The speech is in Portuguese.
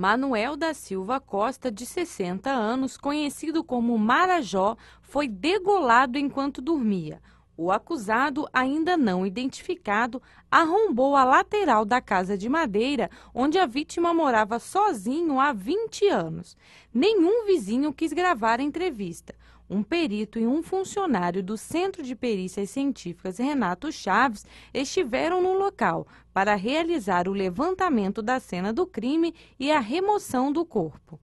Manuel da Silva Costa, de 60 anos, conhecido como Marajó, foi degolado enquanto dormia. O acusado, ainda não identificado, arrombou a lateral da casa de madeira onde a vítima morava sozinho há 20 anos. Nenhum vizinho quis gravar a entrevista. Um perito e um funcionário do Centro de Perícias Científicas Renato Chaves estiveram no local para realizar o levantamento da cena do crime e a remoção do corpo.